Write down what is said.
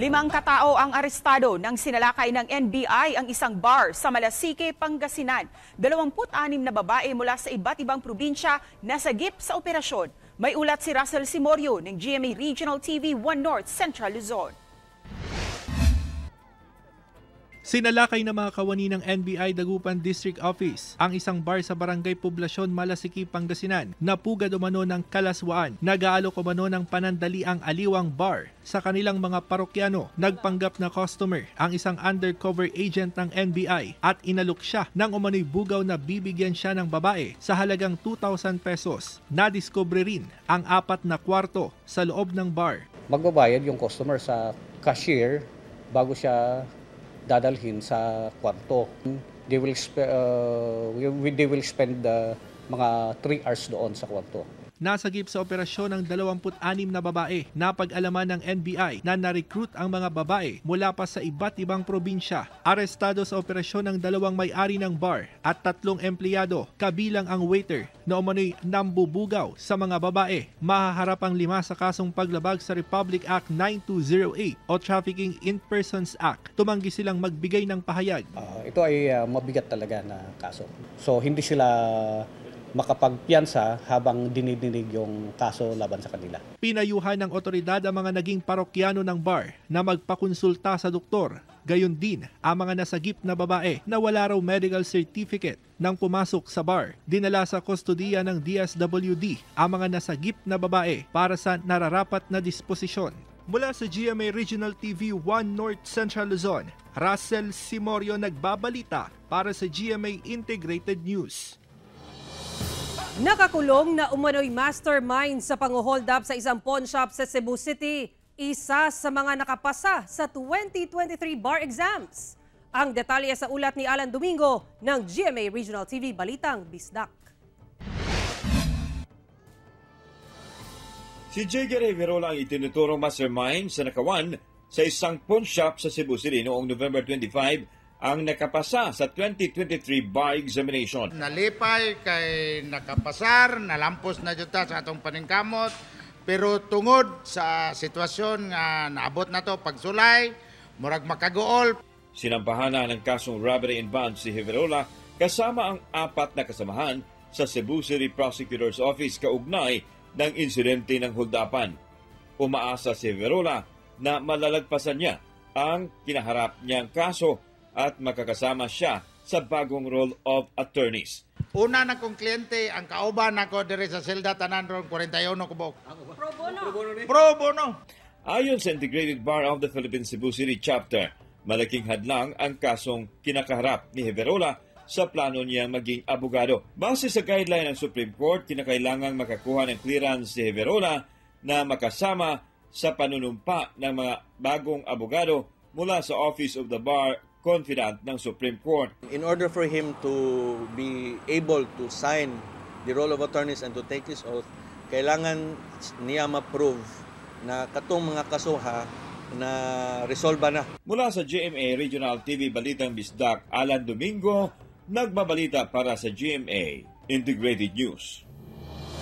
Limang katao ang arestado nang sinalakay ng NBI ang isang bar sa Malasike, Pangasinan. 26 na babae mula sa iba't ibang probinsya nasagip sa operasyon. May ulat si Russell Simorio ng GMA Regional TV 1 North Central Luzon. Sinalakay ng mga kawani ng NBI Dagupan District Office ang isang bar sa Barangay Poblasyon, Malasiki, Pangasinan na pugad umano ng kalaswaan. Nag-aalok umano ng panandali ang aliwang bar sa kanilang mga parokyano. Nagpanggap na customer ang isang undercover agent ng NBI at inalok siya ng umano'y bugaw na bibigyan siya ng babae sa halagang 2,000 pesos. Nadiskubre rin ang apat na kwarto sa loob ng bar. Magbabayad yung customer sa cashier bago siya dadalhin sa kwarto. They will, sp- uh, they will spend uh, mga 3 hours doon sa kwarto nasagip sa operasyon ng 26 na babae. Napag-alaman ng NBI na na-recruit ang mga babae mula pa sa iba't ibang probinsya. Arestado sa operasyon ng dalawang may-ari ng bar at tatlong empleyado, kabilang ang waiter na umano'y nambubugaw sa mga babae. Mahaharap ang lima sa kasong paglabag sa Republic Act 9208 o Trafficking in Persons Act. Tumanggi silang magbigay ng pahayag. Uh, ito ay uh, mabigat talaga na kaso. So hindi sila makapagpiyansa habang dinidinig yung kaso laban sa kanila. Pinayuhan ng otoridad ang mga naging parokyano ng bar na magpakonsulta sa doktor. Gayon din ang mga nasagip na babae na wala raw medical certificate nang pumasok sa bar. Dinala sa kustodiya ng DSWD ang mga nasagip na babae para sa nararapat na disposisyon. Mula sa GMA Regional TV 1 North Central Luzon, Russell Simorio nagbabalita para sa GMA Integrated News. Nakakulong na umano'y mastermind sa panguhold up sa isang pawn shop sa Cebu City, isa sa mga nakapasa sa 2023 bar exams. Ang detalye sa ulat ni Alan Domingo ng GMA Regional TV Balitang Bisdak. Si J.G. Riverola ang itinuturong mastermind sa nakawan sa isang pawn shop sa Cebu City noong November 25, ang nakapasa sa 2023 bar examination. Nalipay kay nakapasar, nalampos na juta sa atong paningkamot, pero tungod sa sitwasyon nga naabot na to pagsulay, murag makagool. Sinampahana ng kasong robbery in bond si Hiverola kasama ang apat na kasamahan sa Cebu City Prosecutor's Office kaugnay ng insidente ng holdapan. Umaasa si Verola na malalagpasan niya ang kinaharap niyang kaso at makakasama siya sa bagong role of Attorneys. Una na kong kliyente, ang kauban nako dere sa Selda Tanan 41 Kubok. Pro bono. Pro bono. Ayon sa Integrated Bar of the Philippine Cebu City Chapter, malaking hadlang ang kasong kinakaharap ni Heverola sa plano niya maging abogado. Base sa guideline ng Supreme Court, kinakailangang makakuha ng clearance si Heverola na makasama sa panunumpa ng mga bagong abogado mula sa Office of the Bar confident ng Supreme Court. In order for him to be able to sign the role of attorneys and to take his oath, kailangan niya ma-prove na katong mga kasuha na resolba na. Mula sa GMA Regional TV Balitang Bisdak, Alan Domingo, nagbabalita para sa GMA Integrated News.